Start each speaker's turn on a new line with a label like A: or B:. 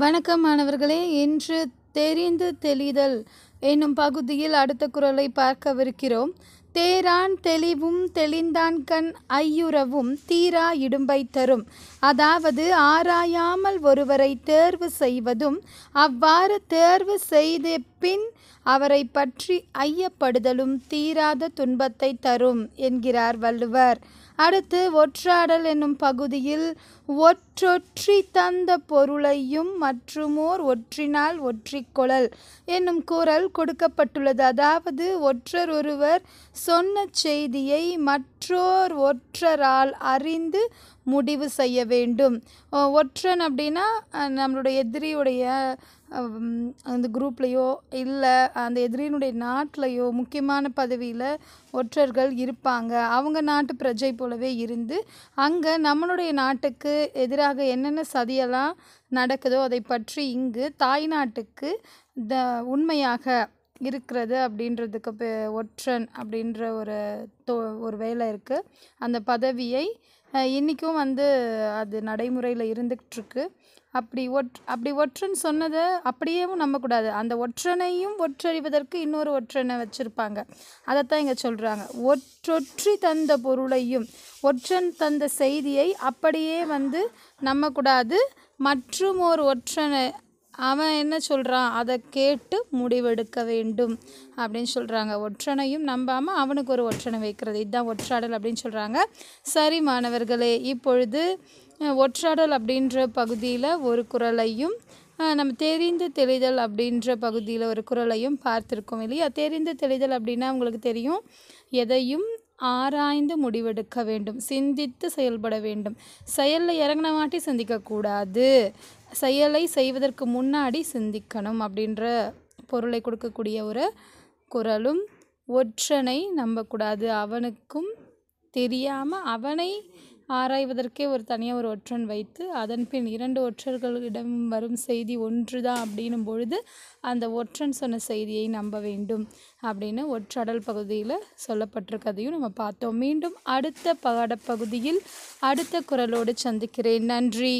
A: வணக்கம் மாணவர்களே இன்று தெரிந்து தெளிதல் என்னும் பகுதியில் அடுத்த குரலை பார்க்கவிருக்கிறோம் தேரான் தெளிவும் தெளிந்தான் கண் ஐயுறவும் தீரா இடும்பை தரும் அதாவது ஆராயாமல் ஒருவரை தேர்வு செய்வதும் அவ்வாறு தேர்வு செய்த பின் அவரை பற்றி ஐயப்படுதலும் தீராத துன்பத்தை தரும் என்கிறார் வள்ளுவர் அடுத்து ஒற்றாடல் என்னும் பகுதியில் ஒற்றொற்றி தந்த பொருளையும் மற்றுமோர் ஒற்றினால் ஒற்றிக்கொழல் என்னும் குரல் கொடுக்கப்பட்டுள்ளது அதாவது ஒற்றர் ஒருவர் சொன்ன செய்தியை மற்றோர் ஒற்றரால் அறிந்து முடிவு செய்ய வேண்டும் ஒற்றன் அப்படின்னா நம்மளுடைய எதிரியுடைய அந்த குரூப்லேயோ இல்லை அந்த எதிரியினுடைய நாட்டிலையோ முக்கியமான பதவியில் ஒற்றர்கள் இருப்பாங்க அவங்க நாட்டு பிரஜை போலவே இருந்து அங்கே நம்மளுடைய நாட்டுக்கு எதிராக என்னென்ன சதியெல்லாம் நடக்குதோ அதை பற்றி இங்கு தாய் நாட்டுக்கு த உண்மையாக இருக்கிறது அப்படின்றதுக்கு ஒற்றன் அப்படின்ற ஒரு தோ ஒரு வேலை இருக்குது அந்த பதவியை இன்றைக்கும் வந்து அது நடைமுறையில் இருந்துகிட்ருக்கு அப்படி ஒற் அப்படி ஒற்றன் சொன்னதை அப்படியேவும் நம்பக்கூடாது அந்த ஒற்றனையும் ஒற்றறிவதற்கு இன்னொரு ஒற்றனை வச்சுருப்பாங்க அதைத்தான் இங்கே சொல்கிறாங்க ஒற்றொற்றி தந்த பொருளையும் ஒற்றன் தந்த செய்தியை அப்படியே வந்து நம்பக்கூடாது மற்றும் ஒரு ஒற்றனை அவன் என்ன சொல்கிறான் அதை கேட்டு முடிவெடுக்க வேண்டும் அப்படின்னு சொல்கிறாங்க ஒற்றனையும் நம்பாமல் அவனுக்கு ஒரு ஒற்றனை வைக்கிறது இதுதான் ஒற்றாடல் அப்படின்னு சொல்கிறாங்க சரி மாணவர்களே இப்பொழுது ஒற்றாடல் அப்படின்ற பகுதியில் ஒரு குரலையும் நம்ம தெரிந்து தெளிதல் அப்படின்ற பகுதியில் ஒரு குரலையும் பார்த்துருக்கோம் இல்லையா தெரிந்து தெளிதல் அப்படின்னா உங்களுக்கு தெரியும் எதையும் ஆராய்ந்து முடிவெடுக்க வேண்டும் சிந்தித்து செயல்பட வேண்டும் செயலில் இறங்கின மாட்டி சிந்திக்கக்கூடாது செயலை செய்வதற்கு முன்னாடி சிந்திக்கணும் அப்படின்ற பொருளை கொடுக்கக்கூடிய ஒரு குரலும் ஒற்றனை நம்பக்கூடாது அவனுக்கும் தெரியாமல் அவனை ஆராய்வதற்கே ஒரு தனியாக ஒரு ஒற்றன் வைத்து அதன் பின் இரண்டு ஒற்றர்களிடம் வரும் செய்தி ஒன்று தான் அப்படின்னும் பொழுது அந்த ஒற்றன் சொன்ன செய்தியை நம்ப வேண்டும் அப்படின்னு ஒற்றடல் பகுதியில் சொல்லப்பட்டிருக்கதையும் நம்ம பார்த்தோம் மீண்டும் அடுத்த பாடப்பகுதியில் அடுத்த குரலோடு சந்திக்கிறேன் நன்றி